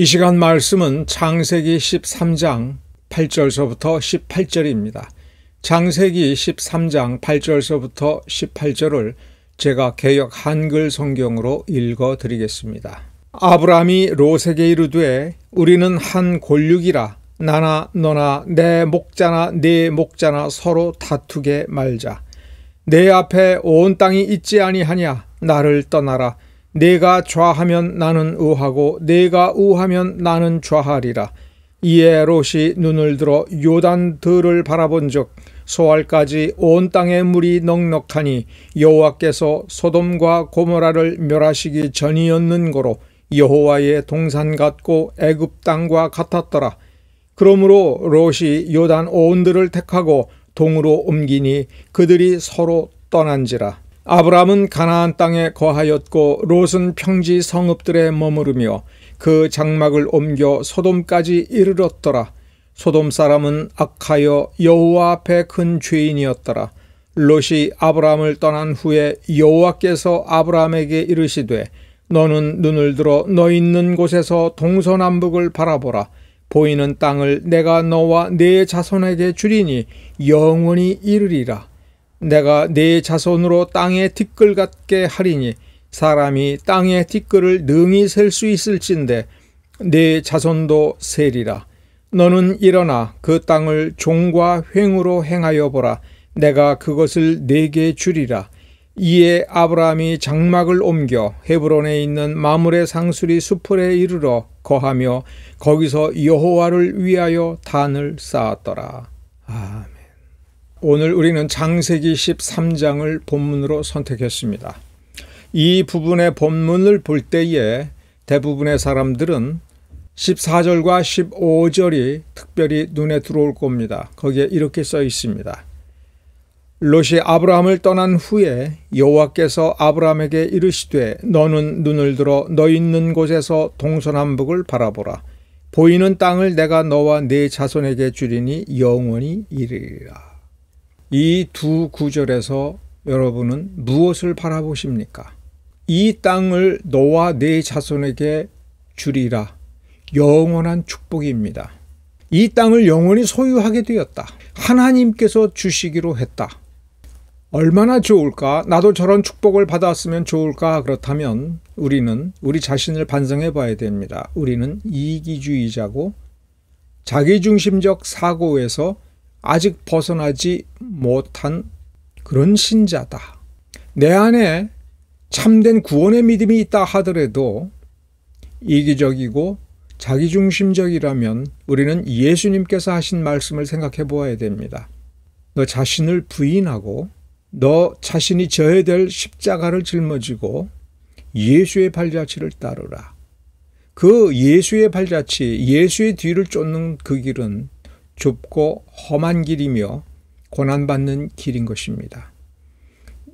이 시간 말씀은 창세기 13장 8절서부터 18절입니다. 창세기 13장 8절서부터 18절을 제가 개역 한글 성경으로 읽어 드리겠습니다. 아브라함이 로세게 이르되 우리는 한 골육이라 나나 너나 내 목자나 네 목자나 서로 다투게 말자. 내 앞에 온 땅이 있지 아니하냐 나를 떠나라 내가 좌하면 나는 우하고 내가 우하면 나는 좌하리라. 이에 롯이 눈을 들어 요단 들을 바라본즉 소알까지 온 땅의 물이 넉넉하니 여호와께서 소돔과 고모라를 멸하시기 전이었는 고로 여호와의 동산 같고 애굽 땅과 같았더라. 그러므로 롯이 요단 온들을 택하고 동으로 옮기니 그들이 서로 떠난지라. 아브라함은 가나안 땅에 거하였고 롯은 평지 성읍들에 머무르며 그 장막을 옮겨 소돔까지 이르렀더라. 소돔 사람은 악하여 여호와 앞에 큰 죄인이었더라. 롯이 아브라함을 떠난 후에 여호와께서 아브라함에게 이르시되 너는 눈을 들어 너 있는 곳에서 동서남북을 바라보라. 보이는 땅을 내가 너와 네 자손에게 주리니 영원히 이르리라. 내가 네 자손으로 땅의 티끌 같게 하리니 사람이 땅의 티끌을 능히 셀 수 있을진데 네 자손도 셀이라 너는 일어나 그 땅을 종과 횡으로 행하여 보라. 내가 그것을 네게 주리라. 이에 아브라함이 장막을 옮겨 헤브론에 있는 마물의 상수리 수풀에 이르러 거하며 거기서 여호와를 위하여 단을 쌓았더라. 아멘. 오늘 우리는 장세기 13장을 본문으로 선택했습니다. 이 부분의 본문을 볼 때에 대부분의 사람들은 14절과 15절이 특별히 눈에 들어올 겁니다. 거기에 이렇게 써 있습니다. 롯이 아브라함을 떠난 후에 여호와께서 아브라함에게 이르시되 너는 눈을 들어 너 있는 곳에서 동서남북을 바라보라 보이는 땅을 내가 너와 네 자손에게 주리니 영원히 이르리라. 이두 구절에서 여러분은 무엇을 바라보십니까? 이 땅을 너와 네 자손에게 주리라. 영원한 축복입니다. 이 땅을 영원히 소유하게 되었다. 하나님께서 주시기로 했다. 얼마나 좋을까? 나도 저런 축복을 받았으면 좋을까? 그렇다면 우리는 우리 자신을 반성해 봐야 됩니다. 우리는 이기주의자고 자기중심적 사고에서 아직 벗어나지 못한 그런 신자다. 내 안에 참된 구원의 믿음이 있다 하더라도 이기적이고 자기중심적이라면 우리는 예수님께서 하신 말씀을 생각해 보아야 됩니다. 너 자신을 부인하고 너 자신이 져야 될 십자가를 짊어지고 예수의 발자취를 따르라. 그 예수의 발자취, 예수의 뒤를 쫓는 그 길은 좁고 험한 길이며 고난받는 길인 것입니다.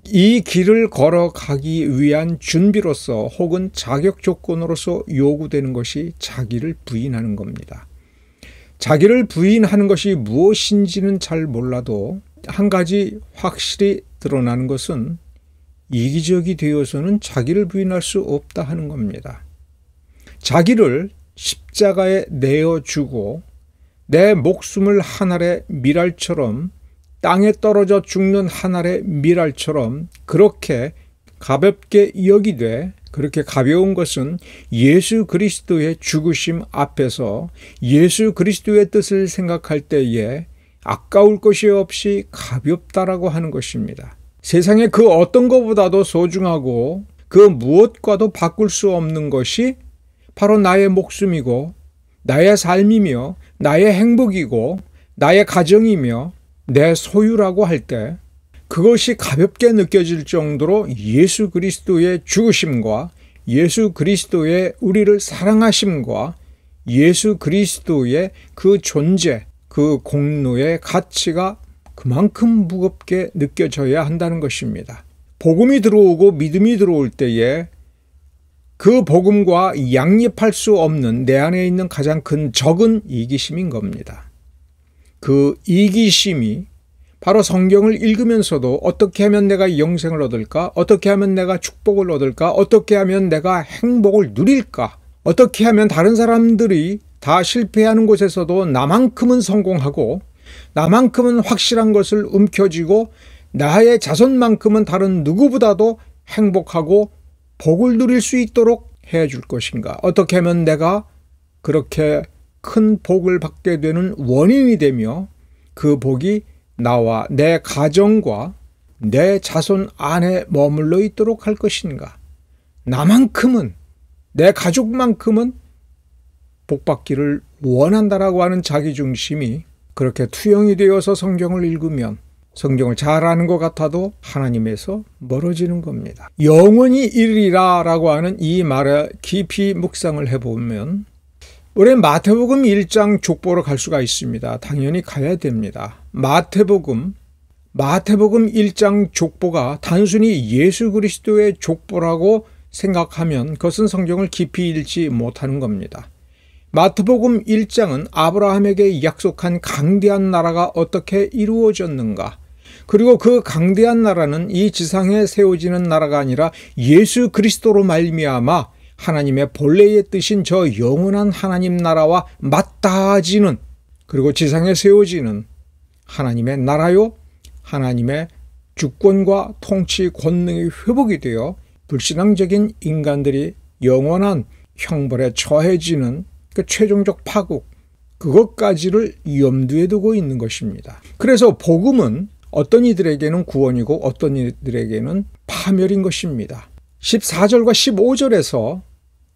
이 길을 걸어가기 위한 준비로서 혹은 자격 조건으로서 요구되는 것이 자기를 부인하는 겁니다. 자기를 부인하는 것이 무엇인지는 잘 몰라도 한 가지 확실히 드러나는 것은 이기적이 되어서는 자기를 부인할 수 없다 하는 겁니다. 자기를 십자가에 내어주고 내 목숨을 한 알의 미랄처럼 땅에 떨어져 죽는 한 알의 미랄처럼 그렇게 가볍게 여기되 그렇게 가벼운 것은 예수 그리스도의 죽으심 앞에서 예수 그리스도의 뜻을 생각할 때에 아까울 것이 없이 가볍다라고 하는 것입니다. 세상에그 어떤 것보다도 소중하고 그 무엇과도 바꿀 수 없는 것이 바로 나의 목숨이고 나의 삶이며 나의 행복이고 나의 가정이며 내 소유라고 할 때 그것이 가볍게 느껴질 정도로 예수 그리스도의 죽으심과 예수 그리스도의 우리를 사랑하심과 예수 그리스도의 그 존재, 그 공로의 가치가 그만큼 무겁게 느껴져야 한다는 것입니다. 복음이 들어오고 믿음이 들어올 때에 그 복음과 양립할 수 없는 내 안에 있는 가장 큰 적은 이기심인 겁니다. 그 이기심이 바로 성경을 읽으면서도 어떻게 하면 내가 영생을 얻을까? 어떻게 하면 내가 축복을 얻을까? 어떻게 하면 내가 행복을 누릴까? 어떻게 하면 다른 사람들이 다 실패하는 곳에서도 나만큼은 성공하고 나만큼은 확실한 것을 움켜쥐고 나의 자손만큼은 다른 누구보다도 행복하고 복을 누릴 수 있도록 해줄 것인가? 어떻게 하면 내가 그렇게 큰 복을 받게 되는 원인이 되며 그 복이 나와 내 가정과 내 자손 안에 머물러 있도록 할 것인가? 나만큼은 내 가족만큼은 복받기를 원한다라고 하는 자기 중심이 그렇게 투영이 되어서 성경을 읽으면 성경을 잘 아는 것 같아도 하나님에서 멀어지는 겁니다. 영원히 이리라 라고 하는 이 말에 깊이 묵상을 해보면 올해 마태복음 1장 족보로 갈 수가 있습니다. 당연히 가야 됩니다. 마태복음 마태복음 1장 족보가 단순히 예수 그리스도의 족보라고 생각하면 그것은 성경을 깊이 읽지 못하는 겁니다. 마태복음 1장은 아브라함에게 약속한 강대한 나라가 어떻게 이루어졌는가, 그리고 그 강대한 나라는 이 지상에 세워지는 나라가 아니라 예수 그리스도로 말미암아 하나님의 본래의 뜻인 저 영원한 하나님 나라와 맞닿아지는 그리고 지상에 세워지는 하나님의 나라요 하나님의 주권과 통치 권능이 회복이 되어 불신앙적인 인간들이 영원한 형벌에 처해지는 그 최종적 파국 그것까지를 염두에 두고 있는 것입니다. 그래서 복음은 어떤 이들에게는 구원이고 어떤 이들에게는 파멸인 것입니다. 14절과 15절에서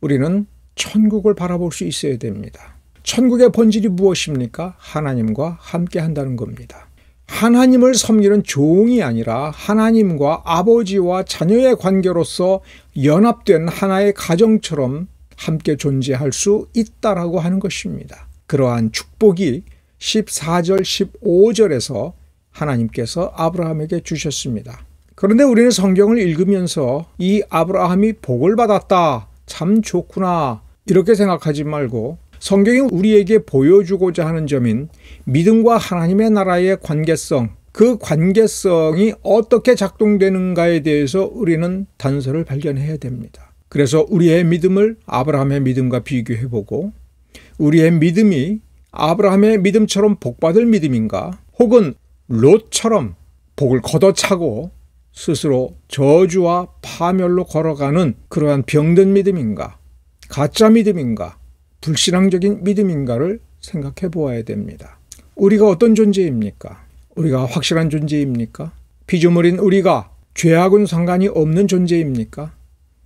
우리는 천국을 바라볼 수 있어야 됩니다. 천국의 본질이 무엇입니까? 하나님과 함께 한다는 겁니다. 하나님을 섬기는 종이 아니라 하나님과 아버지와 자녀의 관계로서 연합된 하나의 가정처럼 함께 존재할 수 있다라고 하는 것입니다. 그러한 축복이 14절, 15절에서 하나님께서 아브라함에게 주셨습니다. 그런데 우리는 성경을 읽으면서 이 아브라함이 복을 받았다. 참 좋구나. 이렇게 생각하지 말고 성경이 우리에게 보여주고자 하는 점인 믿음과 하나님의 나라의 관계성, 그 관계성이 어떻게 작동되는가에 대해서 우리는 단서를 발견해야 됩니다. 그래서 우리의 믿음을 아브라함의 믿음과 비교해보고 우리의 믿음이 아브라함의 믿음처럼 복받을 믿음인가 혹은 롯처럼 복을 걷어차고 스스로 저주와 파멸로 걸어가는 그러한 병든 믿음인가, 가짜 믿음인가, 불신앙적인 믿음인가를 생각해 보아야 됩니다. 우리가 어떤 존재입니까? 우리가 확실한 존재입니까? 피조물인 우리가 죄악은 상관이 없는 존재입니까?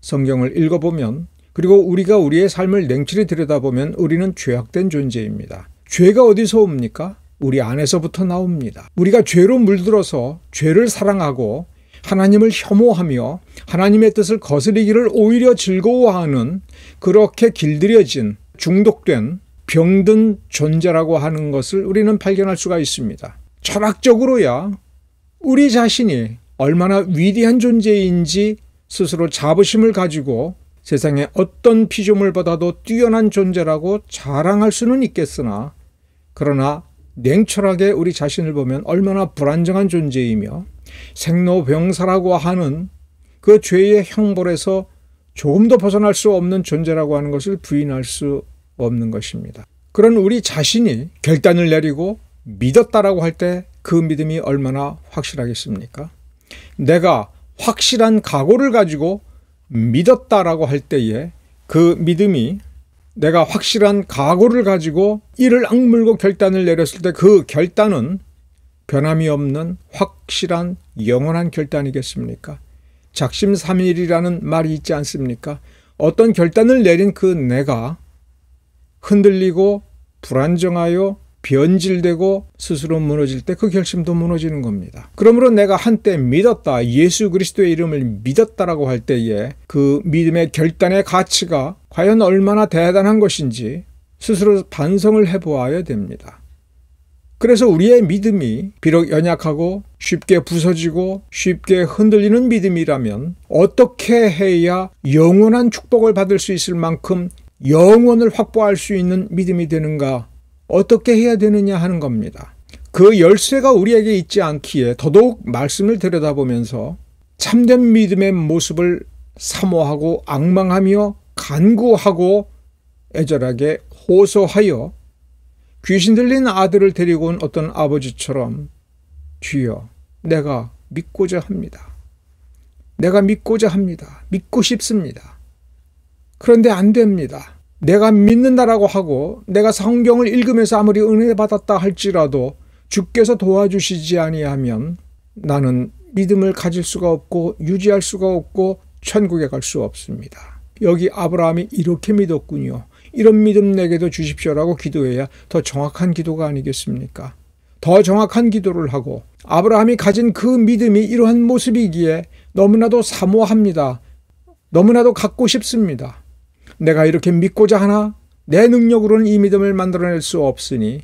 성경을 읽어보면 그리고 우리가 우리의 삶을 냉철히 들여다보면 우리는 죄악된 존재입니다. 죄가 어디서 옵니까? 우리 안에서부터 나옵니다. 우리가 죄로 물들어서 죄를 사랑하고 하나님을 혐오하며 하나님의 뜻을 거스리기를 오히려 즐거워하는 그렇게 길들여진 중독된 병든 존재라고 하는 것을 우리는 발견할 수가 있습니다. 철학적으로야 우리 자신이 얼마나 위대한 존재인지 스스로 자부심을 가지고 세상의 어떤 피조물보다도 뛰어난 존재라고 자랑할 수는 있겠으나 그러나 냉철하게 우리 자신을 보면 얼마나 불안정한 존재이며 생로병사라고 하는 그 죄의 형벌에서 조금 도 벗어날 수 없는 존재라고 하는 것을 부인할 수 없는 것입니다. 그런 우리 자신이 결단을 내리고 믿었다라고 할 때 그 믿음이 얼마나 확실하겠습니까? 내가 확실한 각오를 가지고 믿었다라고 할 때에 그 믿음이 내가 확실한 각오를 가지고 이를 악물고 결단을 내렸을 때 그 결단은 변함이 없는 확실한 영원한 결단이겠습니까? 작심삼일이라는 말이 있지 않습니까? 어떤 결단을 내린 그 내가 흔들리고 불안정하여 변질되고 스스로 무너질 때 그 결심도 무너지는 겁니다. 그러므로 내가 한때 믿었다. 예수 그리스도의 이름을 믿었다라고 할 때에 그 믿음의 결단의 가치가 과연 얼마나 대단한 것인지 스스로 반성을 해보아야 됩니다. 그래서 우리의 믿음이 비록 연약하고 쉽게 부서지고 쉽게 흔들리는 믿음이라면 어떻게 해야 영원한 축복을 받을 수 있을 만큼 영원을 확보할 수 있는 믿음이 되는가 어떻게 해야 되느냐 하는 겁니다. 그 열쇠가 우리에게 있지 않기에 더더욱 말씀을 들여다보면서 참된 믿음의 모습을 사모하고 악망하며 간구하고 애절하게 호소하여 귀신 들린 아들을 데리고 온 어떤 아버지처럼 주여 내가 믿고자 합니다. 내가 믿고자 합니다. 믿고 싶습니다. 그런데 안 됩니다. 내가 믿는다라고 하고 내가 성경을 읽으면서 아무리 은혜 받았다 할지라도 주께서 도와주시지 아니하면 나는 믿음을 가질 수가 없고 유지할 수가 없고 천국에 갈 수 없습니다. 여기 아브라함이 이렇게 믿었군요. 이런 믿음 내게도 주십시오라고 기도해야 더 정확한 기도가 아니겠습니까? 더 정확한 기도를 하고 아브라함이 가진 그 믿음이 이러한 모습이기에 너무나도 사모합니다. 너무나도 갖고 싶습니다. 내가 이렇게 믿고자 하나 내 능력으로는 이 믿음을 만들어낼 수 없으니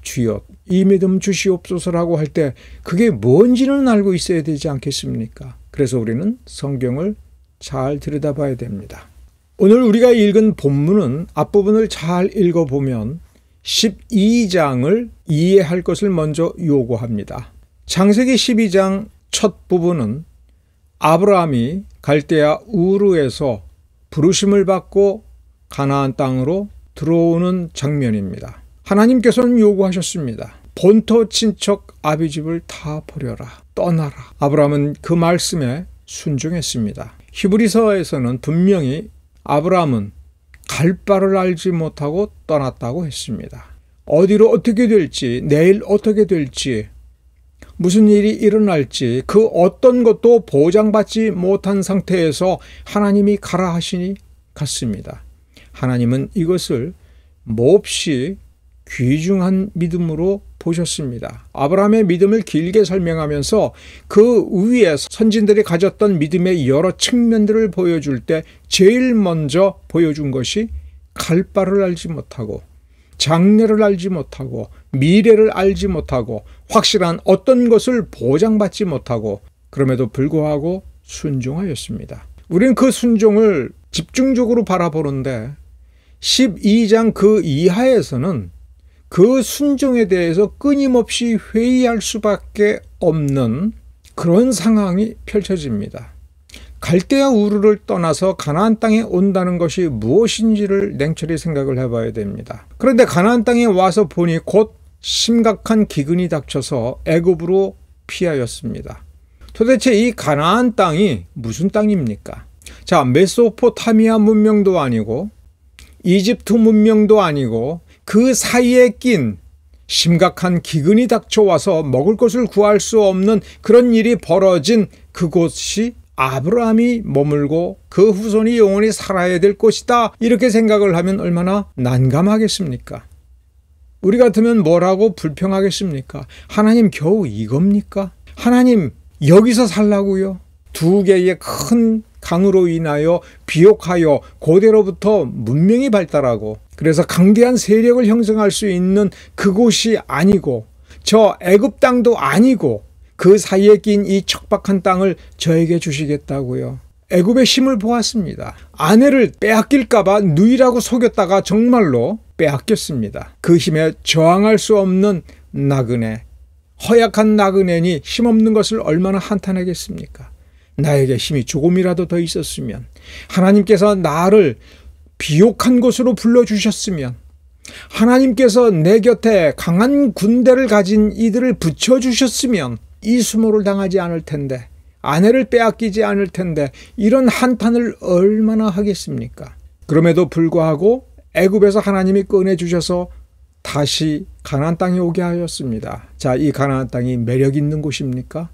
주여 이 믿음 주시옵소서라고 할 때 그게 뭔지는 알고 있어야 되지 않겠습니까? 그래서 우리는 성경을 잘 들여다봐야 됩니다. 오늘 우리가 읽은 본문은 앞부분을 잘 읽어보면 12장을 이해할 것을 먼저 요구합니다. 창세기 12장 첫 부분은 아브라함이 갈대아 우르에서 부르심을 받고 가나안 땅으로 들어오는 장면입니다. 하나님께서는 요구하셨습니다. 본토 친척 아비집을 다 버려라. 떠나라. 아브라함은 그 말씀에 순종했습니다. 히브리서에서는 분명히 아브라함은 갈 바를 알지 못하고 떠났다고 했습니다. 어디로 어떻게 될지, 내일 어떻게 될지 무슨 일이 일어날지 그 어떤 것도 보장받지 못한 상태에서 하나님이 가라 하시니 같습니다. 하나님은 이것을 몹시 귀중한 믿음으로 보셨습니다. 아브라함의 믿음을 길게 설명하면서 그 위에 선진들이 가졌던 믿음의 여러 측면들을 보여줄 때 제일 먼저 보여준 것이 갈 바를 알지 못하고 장래를 알지 못하고 미래를 알지 못하고 확실한 어떤 것을 보장받지 못하고 그럼에도 불구하고 순종하였습니다. 우리는 그 순종을 집중적으로 바라보는데 12장 그 이하에서는 그 순종에 대해서 끊임없이 회의할 수밖에 없는 그런 상황이 펼쳐집니다. 갈대아 우르를 떠나서 가나안 땅에 온다는 것이 무엇인지를 냉철히 생각을 해봐야 됩니다. 그런데 가나안 땅에 와서 보니 곧 심각한 기근이 닥쳐서 애굽으로 피하였습니다. 도대체 이 가나안 땅이 무슨 땅입니까? 자, 메소포타미아 문명도 아니고 이집트 문명도 아니고 그 사이에 낀 심각한 기근이 닥쳐와서 먹을 것을 구할 수 없는 그런 일이 벌어진 그곳이 아브라함이 머물고 그 후손이 영원히 살아야 될 것이다. 이렇게 생각을 하면 얼마나 난감하겠습니까? 우리 같으면 뭐라고 불평하겠습니까? 하나님 겨우 이겁니까? 하나님 여기서 살라고요? 두 개의 큰 강으로 인하여 비옥하여 고대로부터 문명이 발달하고 그래서 강대한 세력을 형성할 수 있는 그곳이 아니고 저 애굽 땅도 아니고 그 사이에 낀 이 척박한 땅을 저에게 주시겠다고요. 애굽의 힘을 보았습니다. 아내를 빼앗길까봐 누이라고 속였다가 정말로 빼앗겼습니다. 그 힘에 저항할 수 없는 나그네, 허약한 나그네니 힘없는 것을 얼마나 한탄하겠습니까? 나에게 힘이 조금이라도 더 있었으면, 하나님께서 나를 비옥한 곳으로 불러주셨으면, 하나님께서 내 곁에 강한 군대를 가진 이들을 붙여주셨으면, 이수모를 당하지 않을 텐데 아내를 빼앗기지 않을 텐데 이런 한탄을 얼마나 하겠습니까? 그럼에도 불구하고 애굽에서 하나님이 꺼내 주셔서 다시 가나안 땅에 오게 하였습니다. 자, 이 가나안 땅이 매력 있는 곳입니까?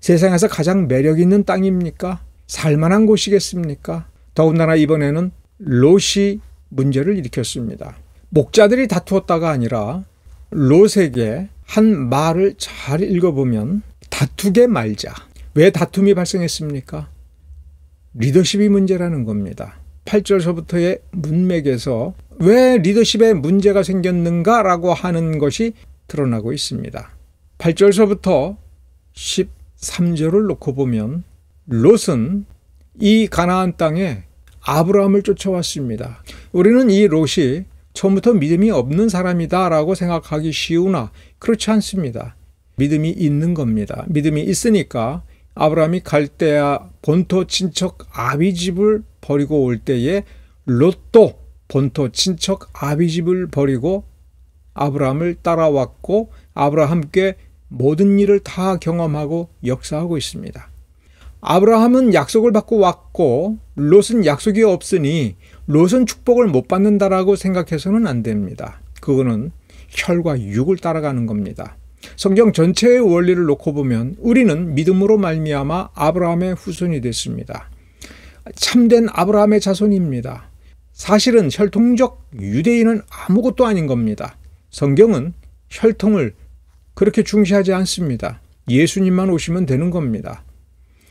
세상에서 가장 매력 있는 땅입니까? 살만한 곳이겠습니까? 더군다나 이번에는 롯이 문제를 일으켰습니다. 목자들이 다투었다가 아니라 롯에게 한 말을 잘 읽어보면 다투게 말자. 왜 다툼이 발생했습니까? 리더십이 문제라는 겁니다. 8절서부터의 문맥에서 왜 리더십에 문제가 생겼는가라고 하는 것이 드러나고 있습니다. 8절서부터 13절을 놓고 보면 롯은 이 가나안 땅에 아브라함을 쫓아왔습니다. 우리는 이 롯이 처음부터 믿음이 없는 사람이다라고 생각하기 쉬우나 그렇지 않습니다. 믿음이 있는 겁니다. 믿음이 있으니까 아브라함이 갈대아 본토 친척 아비 집을 버리고 올 때에 롯도 본토 친척 아비 집을 버리고 아브라함을 따라왔고 아브라함께 모든 일을 다 경험하고 역사하고 있습니다. 아브라함은 약속을 받고 왔고 롯은 약속이 없으니 롯은 축복을 못 받는다라고 생각해서는 안 됩니다. 그거는 혈과 육을 따라가는 겁니다. 성경 전체의 원리를 놓고 보면 우리는 믿음으로 말미암아 아브라함의 후손이 됐습니다. 참된 아브라함의 자손입니다. 사실은 혈통적 유대인은 아무것도 아닌 겁니다. 성경은 혈통을 그렇게 중시하지 않습니다. 예수님만 오시면 되는 겁니다.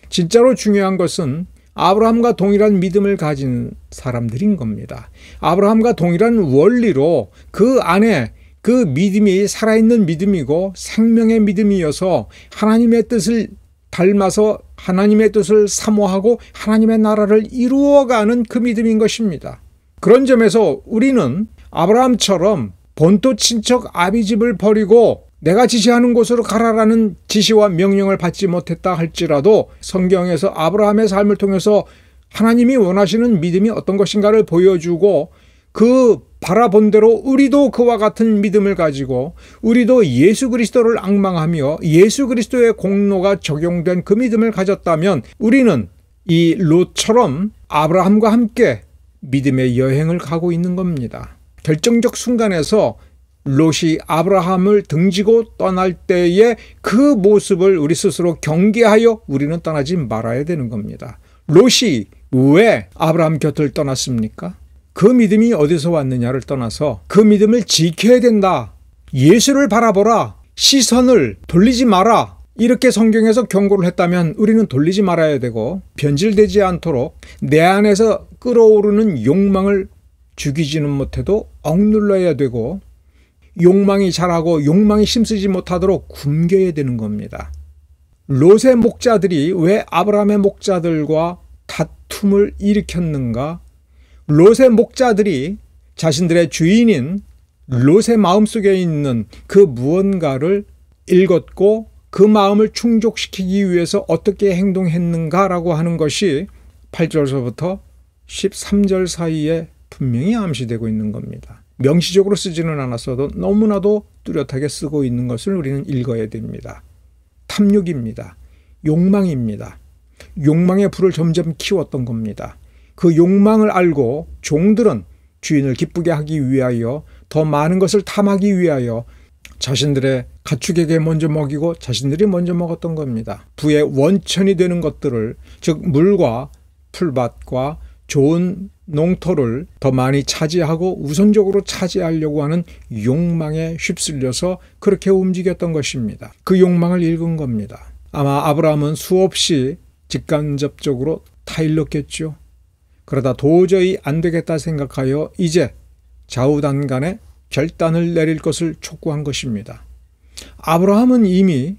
진짜로 중요한 것은 아브라함과 동일한 믿음을 가진 사람들인 겁니다. 아브라함과 동일한 원리로 그 안에 그 믿음이 살아있는 믿음이고 생명의 믿음이어서 하나님의 뜻을 닮아서 하나님의 뜻을 사모하고 하나님의 나라를 이루어가는 그 믿음인 것입니다. 그런 점에서 우리는 아브라함처럼 본토 친척 아비 집을 버리고 내가 지시하는 곳으로 가라라는 지시와 명령을 받지 못했다 할지라도 성경에서 아브라함의 삶을 통해서 하나님이 원하시는 믿음이 어떤 것인가를 보여주고 그 바라본 대로 우리도 그와 같은 믿음을 가지고 우리도 예수 그리스도를 악망하며 예수 그리스도의 공로가 적용된 그 믿음을 가졌다면 우리는 이 롯처럼 아브라함과 함께 믿음의 여행을 가고 있는 겁니다. 결정적 순간에서 롯이 아브라함을 등지고 떠날 때의 그 모습을 우리 스스로 경계하여 우리는 떠나지 말아야 되는 겁니다. 롯이 왜 아브라함 곁을 떠났습니까? 그 믿음이 어디서 왔느냐를 떠나서 그 믿음을 지켜야 된다. 예수를 바라보라. 시선을 돌리지 마라. 이렇게 성경에서 경고를 했다면 우리는 돌리지 말아야 되고 변질되지 않도록 내 안에서 끌어오르는 욕망을 죽이지는 못해도 억눌러야 되고 욕망이 자라고 욕망이 심쓰지 못하도록 굶겨야 되는 겁니다. 롯의 목자들이 왜 아브라함의 목자들과 다툼을 일으켰는가 롯의 목자들이 자신들의 주인인 롯의 마음속에 있는 그 무언가를 읽었고 그 마음을 충족시키기 위해서 어떻게 행동했는가라고 하는 것이 8절서부터 13절 사이에 분명히 암시되고 있는 겁니다. 명시적으로 쓰지는 않았어도 너무나도 뚜렷하게 쓰고 있는 것을 우리는 읽어야 됩니다. 탐욕입니다. 욕망입니다. 욕망의 불을 점점 키웠던 겁니다. 그 욕망을 알고 종들은 주인을 기쁘게 하기 위하여 더 많은 것을 탐하기 위하여 자신들의 가축에게 먼저 먹이고 자신들이 먼저 먹었던 겁니다. 부의 원천이 되는 것들을 즉 물과 풀밭과 좋은 농토를 더 많이 차지하고 우선적으로 차지하려고 하는 욕망에 휩쓸려서 그렇게 움직였던 것입니다. 그 욕망을 읽은 겁니다. 아마 아브라함은 수없이 직간접적으로 타일렀겠죠. 그러다 도저히 안 되겠다 생각하여 이제 좌우단 간에 결단을 내릴 것을 촉구한 것입니다. 아브라함은 이미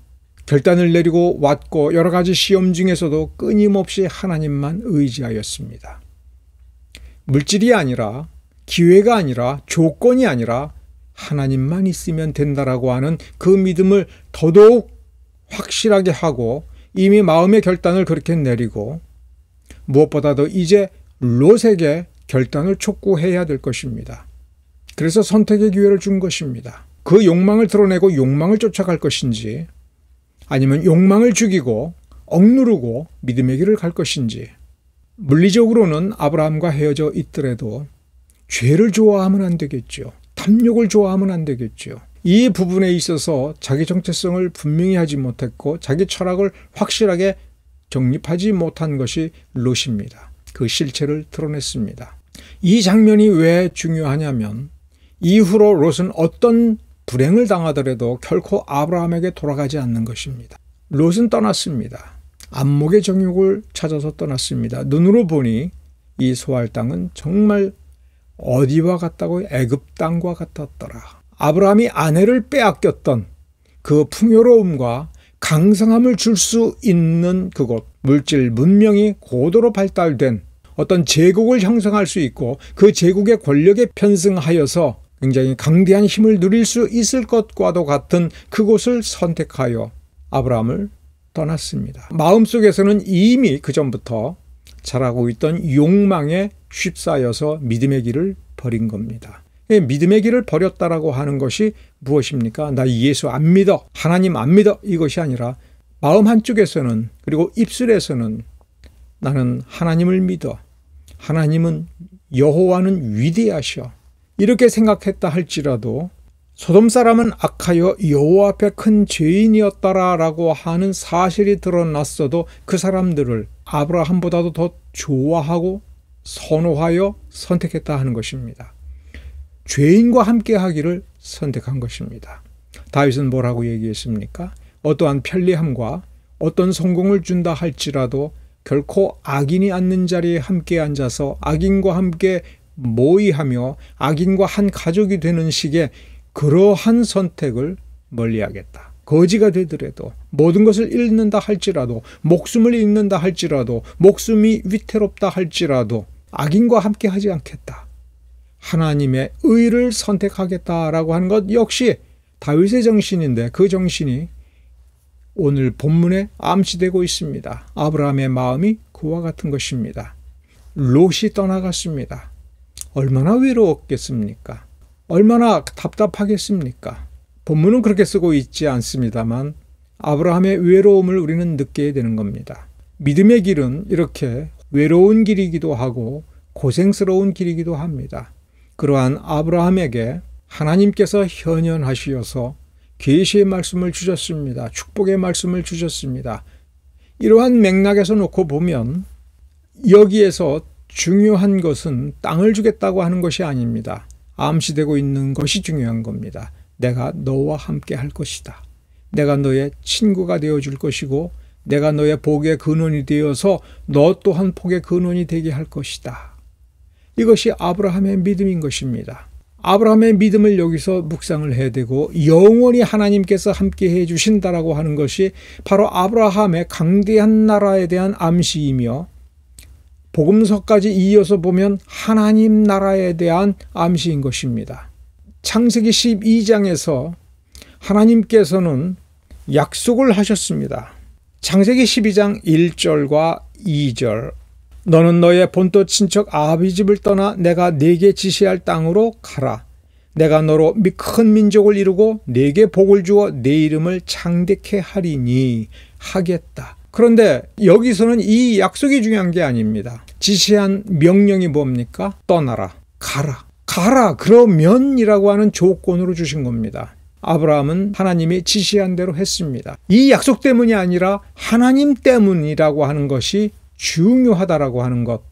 결단을 내리고 왔고 여러 가지 시험 중에서도 끊임없이 하나님만 의지하였습니다. 물질이 아니라 기회가 아니라 조건이 아니라 하나님만 있으면 된다라고 하는 그 믿음을 더더욱 확실하게 하고 이미 마음의 결단을 그렇게 내리고 무엇보다도 이제 롯에게 결단을 촉구해야 될 것입니다. 그래서 선택의 기회를 준 것입니다. 그 욕망을 드러내고 욕망을 쫓아갈 것인지 아니면 욕망을 죽이고 억누르고 믿음의 길을 갈 것인지 물리적으로는 아브라함과 헤어져 있더라도 죄를 좋아하면 안 되겠죠. 탐욕을 좋아하면 안 되겠죠. 이 부분에 있어서 자기 정체성을 분명히 하지 못했고 자기 철학을 확실하게 정립하지 못한 것이 롯입니다. 그 실체를 드러냈습니다. 이 장면이 왜 중요하냐면 이후로 롯은 어떤 불행을 당하더라도 결코 아브라함에게 돌아가지 않는 것입니다. 롯은 떠났습니다. 안목의 정욕을 찾아서 떠났습니다. 눈으로 보니 이 소알 땅은 정말 어디와 같다고 애굽 땅과 같았더라. 아브라함이 아내를 빼앗겼던 그 풍요로움과 강성함을 줄 수 있는 그곳 물질 문명이 고도로 발달된 어떤 제국을 형성할 수 있고 그 제국의 권력에 편승하여서 굉장히 강대한 힘을 누릴 수 있을 것과도 같은 그곳을 선택하여 아브라함을 떠났습니다. 마음속에서는 이미 그전부터 자라고 있던 욕망에 쉽사여서 믿음의 길을 버린 겁니다. 예, 믿음의 길을 버렸다라고 하는 것이 무엇입니까? 나 예수 안 믿어. 하나님 안 믿어. 이것이 아니라 마음 한쪽에서는 그리고 입술에서는 나는 하나님을 믿어. 하나님은 여호와는 위대하셔. 이렇게 생각했다 할지라도 소돔 사람은 악하여 여호와 앞에 큰 죄인이었다라고 하는 사실이 드러났어도 그 사람들을 아브라함보다도 더 좋아하고 선호하여 선택했다 하는 것입니다. 죄인과 함께 하기를 선택한 것입니다. 다윗은 뭐라고 얘기했습니까? 어떠한 편리함과 어떤 성공을 준다 할지라도 결코 악인이 앉는 자리에 함께 앉아서 악인과 함께 모의하며 악인과 한 가족이 되는 식의 그러한 선택을 멀리하겠다. 거지가 되더라도 모든 것을 잃는다 할지라도 목숨을 잃는다 할지라도 목숨이 위태롭다 할지라도 악인과 함께 하지 않겠다. 하나님의 의를 선택하겠다라고 하는 것 역시 다윗의 정신인데 그 정신이 오늘 본문에 암시되고 있습니다. 아브라함의 마음이 그와 같은 것입니다. 롯이 떠나갔습니다. 얼마나 외로웠겠습니까? 얼마나 답답하겠습니까? 본문은 그렇게 쓰고 있지 않습니다만 아브라함의 외로움을 우리는 느껴야 되는 겁니다. 믿음의 길은 이렇게 외로운 길이기도 하고 고생스러운 길이기도 합니다. 그러한 아브라함에게 하나님께서 현현하시어서 계시의 말씀을 주셨습니다. 축복의 말씀을 주셨습니다. 이러한 맥락에서 놓고 보면 여기에서 중요한 것은 땅을 주겠다고 하는 것이 아닙니다. 암시되고 있는 것이 중요한 겁니다. 내가 너와 함께 할 것이다. 내가 너의 친구가 되어 줄 것이고 내가 너의 복의 근원이 되어서 너 또한 복의 근원이 되게 할 것이다. 이것이 아브라함의 믿음인 것입니다. 아브라함의 믿음을 여기서 묵상을 해야 되고 영원히 하나님께서 함께 해 주신다라고 하는 것이 바로 아브라함의 강대한 나라에 대한 암시이며 복음서까지 이어서 보면 하나님 나라에 대한 암시인 것입니다. 창세기 12장에서 하나님께서는 약속을 하셨습니다. 창세기 12장 1절과 2절 너는 너의 본토 친척 아합이 집을 떠나 내가 네게 지시할 땅으로 가라. 내가 너로 큰 민족을 이루고 네게 복을 주어 네 이름을 창대케 하리니 하겠다. 그런데 여기서는 이 약속이 중요한 게 아닙니다. 지시한 명령이 뭡니까? 떠나라. 가라. 가라. 그러면이라고 하는 조건으로 주신 겁니다. 아브라함은 하나님이 지시한 대로 했습니다. 이 약속 때문이 아니라 하나님 때문이라고 하는 것이 중요하다라고 하는 것.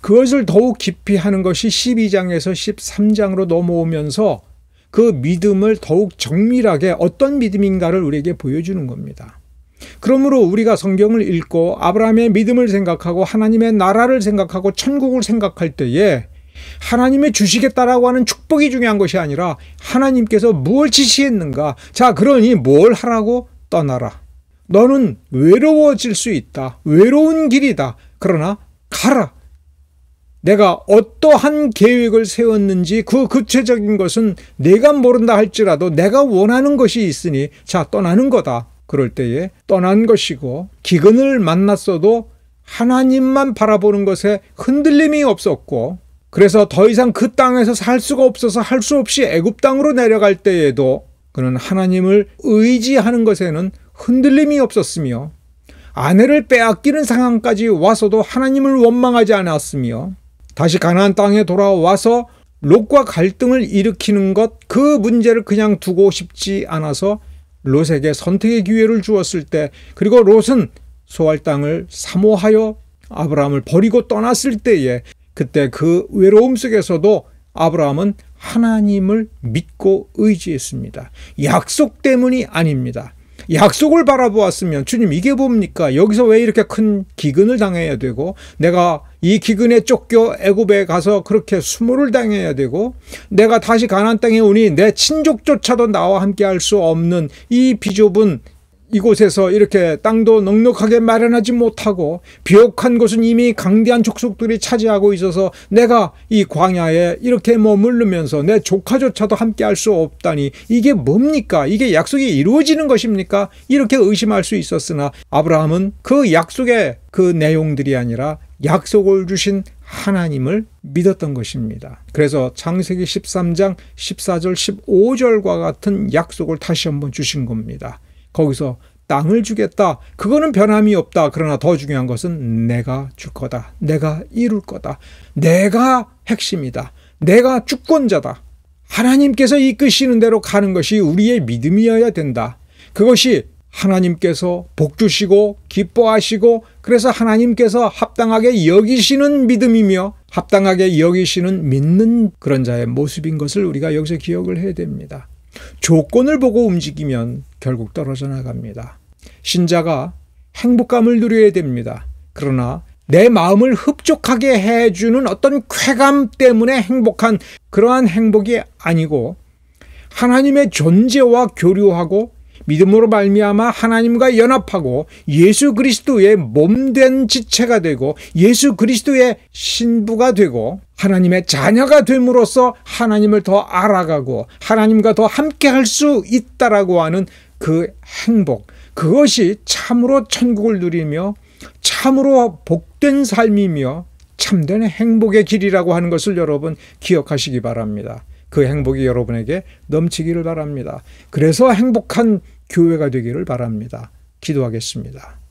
그것을 더욱 깊이 하는 것이 12장에서 13장으로 넘어오면서 그 믿음을 더욱 정밀하게 어떤 믿음인가를 우리에게 보여주는 겁니다. 그러므로 우리가 성경을 읽고 아브라함의 믿음을 생각하고 하나님의 나라를 생각하고 천국을 생각할 때에 하나님의 주시겠다라고 하는 축복이 중요한 것이 아니라 하나님께서 무엇 지시했는가. 자, 그러니 뭘 하라고 떠나라. 너는 외로워질 수 있다. 외로운 길이다. 그러나 가라. 내가 어떠한 계획을 세웠는지 그 구체적인 것은 내가 모른다 할지라도 내가 원하는 것이 있으니 자 떠나는 거다. 그럴 때에 떠난 것이고 기근을 만났어도 하나님만 바라보는 것에 흔들림이 없었고 그래서 더 이상 그 땅에서 살 수가 없어서 할 수 없이 애굽 땅으로 내려갈 때에도 그는 하나님을 의지하는 것에는 흔들림이 없었으며 아내를 빼앗기는 상황까지 와서도 하나님을 원망하지 않았으며 다시 가나안 땅에 돌아와서 롯과 갈등을 일으키는 것 그 문제를 그냥 두고 싶지 않아서 롯에게 선택의 기회를 주었을 때 그리고 롯은 소할 땅을 사모하여 아브라함을 버리고 떠났을 때에 그때 그 외로움 속에서도 아브라함은 하나님을 믿고 의지했습니다. 약속 때문이 아닙니다. 약속을 바라보았으면 주님 이게 뭡니까? 여기서 왜 이렇게 큰 기근을 당해야 되고 내가 이 기근에 쫓겨 애굽에 가서 그렇게 수모를 당해야 되고 내가 다시 가나안 땅에 오니 내 친족조차도 나와 함께 할 수 없는 이 비좁은 이곳에서 이렇게 땅도 넉넉하게 마련하지 못하고 비옥한 곳은 이미 강대한 족속들이 차지하고 있어서 내가 이 광야에 이렇게 머물르면서 내 조카조차도 함께 할 수 없다니 이게 뭡니까? 이게 약속이 이루어지는 것입니까? 이렇게 의심할 수 있었으나 아브라함은 그 약속의 그 내용들이 아니라 약속을 주신 하나님을 믿었던 것입니다. 그래서 창세기 13장 14절 15절과 같은 약속을 다시 한번 주신 겁니다. 거기서 땅을 주겠다. 그거는 변함이 없다. 그러나 더 중요한 것은 내가 줄 거다. 내가 이룰 거다. 내가 핵심이다. 내가 주권자다. 하나님께서 이끄시는 대로 가는 것이 우리의 믿음이어야 된다. 그것이 하나님께서 복 주시고 기뻐하시고 그래서 하나님께서 합당하게 여기시는 믿음이며 합당하게 여기시는 믿는 그런 자의 모습인 것을 우리가 여기서 기억을 해야 됩니다. 조건을 보고 움직이면 결국 떨어져 나갑니다. 신자가 행복감을 누려야 됩니다. 그러나 내 마음을 흡족하게 해주는 어떤 쾌감 때문에 행복한 그러한 행복이 아니고 하나님의 존재와 교류하고 믿음으로 말미암아 하나님과 연합하고 예수 그리스도의 몸된 지체가 되고 예수 그리스도의 신부가 되고 하나님의 자녀가 됨으로써 하나님을 더 알아가고 하나님과 더 함께 할 수 있다라고 하는 그 행복 그것이 참으로 천국을 누리며 참으로 복된 삶이며 참된 행복의 길이라고 하는 것을 여러분 기억하시기 바랍니다. 그 행복이 여러분에게 넘치기를 바랍니다. 그래서 행복한 교회가 되기를 바랍니다. 기도하겠습니다.